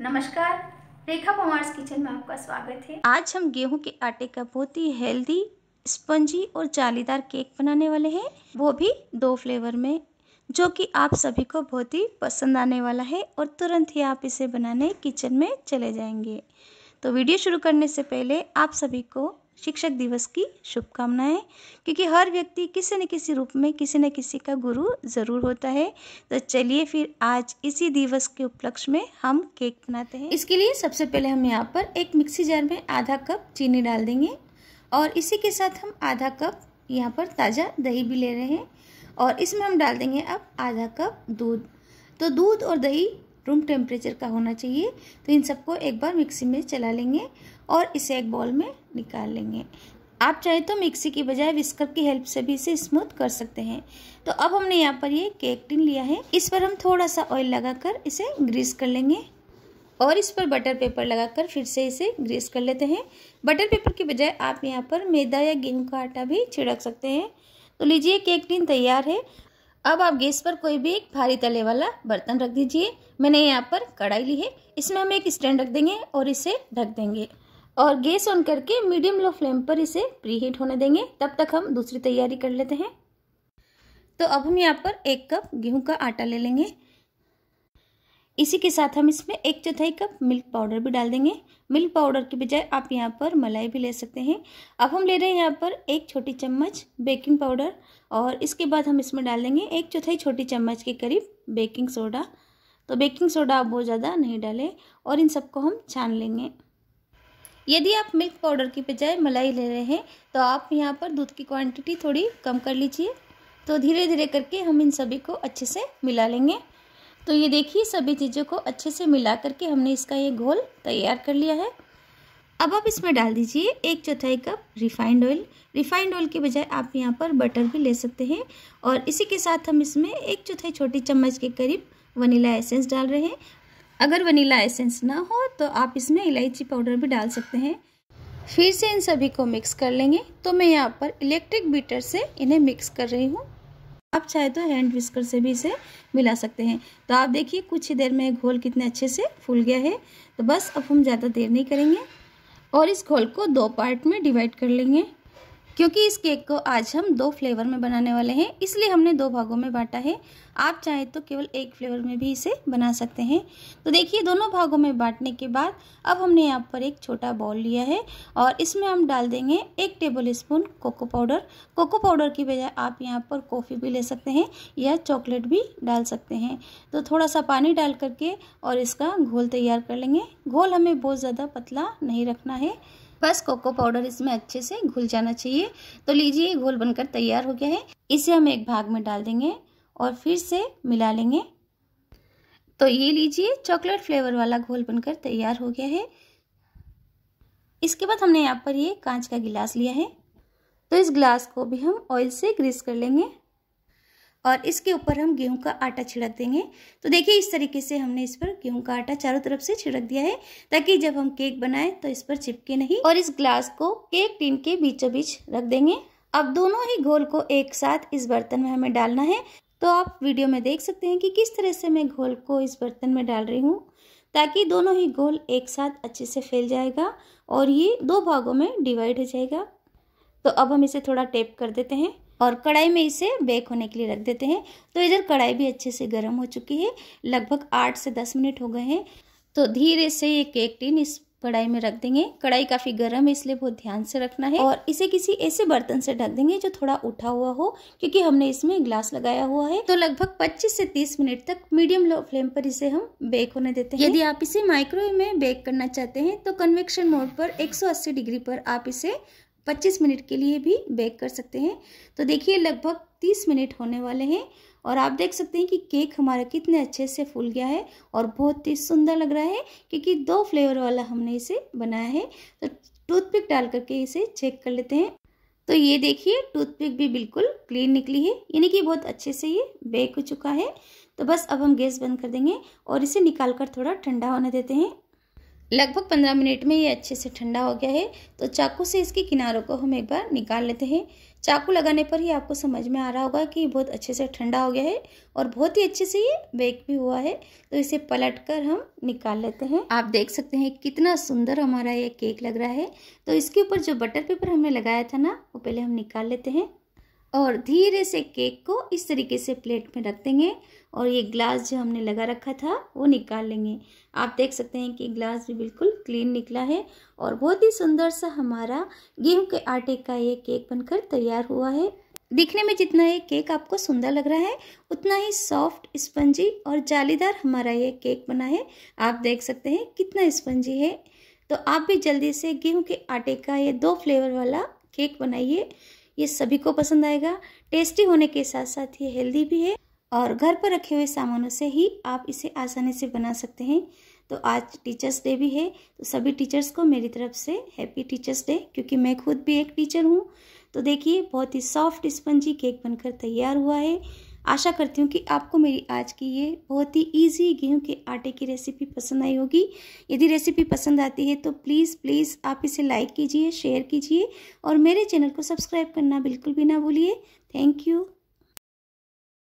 नमस्कार रेखा कुमार किचन में आपका स्वागत है आज हम गेहूं के आटे का बहुत ही हेल्दी स्पंजी और जालीदार केक बनाने वाले हैं वो भी दो फ्लेवर में जो कि आप सभी को बहुत ही पसंद आने वाला है और तुरंत ही आप इसे बनाने किचन में चले जाएंगे तो वीडियो शुरू करने से पहले आप सभी को शिक्षक दिवस की शुभकामनाएं क्योंकि हर व्यक्ति किसी न किसी रूप में किसी न किसी का गुरु ज़रूर होता है तो चलिए फिर आज इसी दिवस के उपलक्ष्य में हम केक बनाते हैं इसके लिए सबसे पहले हम यहाँ पर एक मिक्सी जार में आधा कप चीनी डाल देंगे और इसी के साथ हम आधा कप यहाँ पर ताज़ा दही भी ले रहे हैं और इसमें हम डाल देंगे अब आधा कप दूध तो दूध और दही रूम टेम्परेचर का होना चाहिए तो इन सबको एक बार मिक्सी में चला लेंगे और इसे एक बॉल में निकाल लेंगे आप चाहे तो मिक्सी की बजाय विस्कर की हेल्प से भी इसे स्मूथ कर सकते हैं तो अब हमने यहाँ पर ये केक टिन लिया है इस पर हम थोड़ा सा ऑयल लगाकर इसे ग्रीस कर लेंगे और इस पर बटर पेपर लगाकर फिर से इसे ग्रीस कर लेते हैं बटर पेपर की बजाय आप यहाँ पर मैदा या गेहूँ का आटा भी छिड़क सकते हैं तो लीजिए केक टिन तैयार है अब आप गैस पर कोई भी एक भारी तले वाला बर्तन रख दीजिए मैंने यहाँ पर कढ़ाई ली है इसमें हम एक स्टैंड रख देंगे और इसे ढक देंगे और गैस ऑन करके मीडियम लो फ्लेम पर इसे प्री हीट होने देंगे तब तक हम दूसरी तैयारी कर लेते हैं तो अब हम यहाँ पर एक कप गेहूं का आटा ले लेंगे इसी के साथ हम इसमें एक चौथाई कप मिल्क पाउडर भी डाल देंगे मिल्क पाउडर के बजाय आप यहाँ पर मलाई भी ले सकते हैं अब हम ले रहे हैं यहाँ पर एक छोटी चम्मच बेकिंग पाउडर और इसके बाद हम इसमें डाल देंगे एक चौथाई छोटी चम्मच के करीब बेकिंग सोडा तो बेकिंग सोडा आप बहुत ज़्यादा नहीं डालें और इन सबको हम छान लेंगे यदि आप मिल्क पाउडर की बजाय मलाई ले रहे हैं तो आप यहाँ पर दूध की क्वांटिटी थोड़ी कम कर लीजिए तो धीरे धीरे करके हम इन सभी को अच्छे से मिला लेंगे तो ये देखिए सभी चीज़ों को अच्छे से मिला करके हमने इसका ये घोल तैयार कर लिया है अब आप इसमें डाल दीजिए एक चौथाई cup refined oil refined oil के बजाय आप यहाँ पर बटर भी ले सकते हैं और इसी के साथ हम इसमें एक चौथाई छोटी चम्मच के करीब वनीला एसेंस डाल रहे हैं अगर वनीला एसेंस ना हो तो आप इसमें इलायची पाउडर भी डाल सकते हैं फिर से इन सभी को मिक्स कर लेंगे तो मैं यहाँ पर इलेक्ट्रिक बीटर से इन्हें मिक्स कर रही हूँ आप चाहे तो हैंड विस्कर से भी इसे मिला सकते हैं तो आप देखिए कुछ ही देर में घोल कितने अच्छे से फूल गया है तो बस अब हम ज़्यादा देर नहीं करेंगे और इस घोल को दो पार्ट में डिवाइड कर लेंगे क्योंकि इस केक को आज हम दो फ्लेवर में बनाने वाले हैं इसलिए हमने दो भागों में बांटा है आप चाहें तो केवल एक फ्लेवर में भी इसे बना सकते हैं तो देखिए दोनों भागों में बांटने के बाद अब हमने यहाँ पर एक छोटा बॉल लिया है और इसमें हम डाल देंगे एक tablespoon cocoa powder cocoa powder की बजाय आप यहाँ पर कॉफ़ी भी ले सकते हैं या चॉकलेट भी डाल सकते हैं तो थोड़ा सा पानी डाल करके और इसका घोल तैयार कर लेंगे घोल हमें बहुत ज़्यादा पतला नहीं रखना है बस कोको पाउडर इसमें अच्छे से घुल जाना चाहिए तो लीजिए घोल बनकर तैयार हो गया है इसे हम एक भाग में डाल देंगे और फिर से मिला लेंगे तो ये लीजिए चॉकलेट फ्लेवर वाला घोल बनकर तैयार हो गया है इसके बाद हमने यहाँ पर ये कांच का गिलास लिया है तो इस गिलास को भी हम ऑयल से ग्रीस कर लेंगे और इसके ऊपर हम गेहूं का आटा छिड़क देंगे तो देखिए इस तरीके से हमने इस पर गेहूं का आटा चारों तरफ से छिड़क दिया है ताकि जब हम केक बनाएं तो इस पर चिपके नहीं और इस ग्लास को केक टिन के बीचों बीच रख देंगे अब दोनों ही घोल को एक साथ इस बर्तन में हमें डालना है तो आप वीडियो में देख सकते हैं कि किस तरह से मैं घोल को इस बर्तन में डाल रही हूँ ताकि दोनों ही घोल एक साथ अच्छे से फैल जाएगा और ये दो भागों में डिवाइड हो जाएगा तो अब हम इसे थोड़ा टेप कर देते हैं और कढ़ाई में इसे बेक होने के लिए रख देते हैं तो इधर कढ़ाई भी अच्छे से गर्म हो चुकी है लगभग आठ से दस मिनट हो गए हैं तो धीरे से ये केक टिन इस कढ़ाई में रख देंगे कढ़ाई काफ़ी गर्म है इसलिए बहुत ध्यान से रखना है और इसे किसी ऐसे बर्तन से ढक देंगे जो थोड़ा उठा हुआ हो क्योंकि हमने इसमें ग्लास लगाया हुआ है तो लगभग 25 से 30 मिनट तक मीडियम लो फ्लेम पर इसे हम बेक होने देते हैं यदि आप इसे माइक्रोवेव में बेक करना चाहते हैं तो कन्वेक्शन मोड पर एक डिग्री पर आप इसे 25 मिनट के लिए भी बेक कर सकते हैं तो देखिए लगभग 30 मिनट होने वाले हैं और आप देख सकते हैं कि केक हमारा कितने अच्छे से फूल गया है और बहुत ही सुंदर लग रहा है क्योंकि दो फ्लेवर वाला हमने इसे बनाया है तो टूथपिक डाल करके इसे चेक कर लेते हैं तो ये देखिए टूथपिक भी बिल्कुल क्लीन निकली है यानी कि बहुत अच्छे से ये बेक हो चुका है तो बस अब हम गैस बंद कर देंगे और इसे निकाल कर थोड़ा ठंडा होने देते हैं लगभग पंद्रह मिनट में ये अच्छे से ठंडा हो गया है तो चाकू से इसके किनारों को हम एक बार निकाल लेते हैं चाकू लगाने पर ही आपको समझ में आ रहा होगा कि बहुत अच्छे से ठंडा हो गया है और बहुत ही अच्छे से ये बेक भी हुआ है तो इसे पलट कर हम निकाल लेते हैं आप देख सकते हैं कितना सुंदर हमारा ये केक लग रहा है तो इसके ऊपर जो बटर पेपर हमने लगाया था ना वो पहले हम निकाल लेते हैं और धीरे से केक को इस तरीके से प्लेट में रख देंगे और ये ग्लास जो हमने लगा रखा था वो निकाल लेंगे आप देख सकते हैं कि ग्लास भी बिल्कुल क्लीन निकला है और बहुत ही सुंदर सा हमारा गेहूं के आटे का ये केक बनकर तैयार हुआ है दिखने में जितना ये केक आपको सुंदर लग रहा है उतना ही सॉफ्ट स्पंजी और जालीदार हमारा ये केक बना है आप देख सकते हैं कितना स्पंजी है तो आप भी जल्दी से गेहूं के आटे का ये दो फ्लेवर वाला केक बनाइए ये सभी को पसंद आएगा टेस्टी होने के साथ साथ ये हेल्दी भी है और घर पर रखे हुए सामानों से ही आप इसे आसानी से बना सकते हैं तो आज टीचर्स डे भी है तो सभी टीचर्स को मेरी तरफ से हैप्पी टीचर्स डे क्योंकि मैं खुद भी एक टीचर हूँ तो देखिए बहुत ही सॉफ्ट स्पंजी केक बनकर तैयार हुआ है आशा करती हूँ कि आपको मेरी आज की ये बहुत ही ईजी गेहूँ के आटे की रेसिपी पसंद आई होगी यदि रेसिपी पसंद आती है तो प्लीज़ प्लीज़ आप इसे लाइक कीजिए शेयर कीजिए और मेरे चैनल को सब्सक्राइब करना बिल्कुल भी ना भूलिए थैंक यू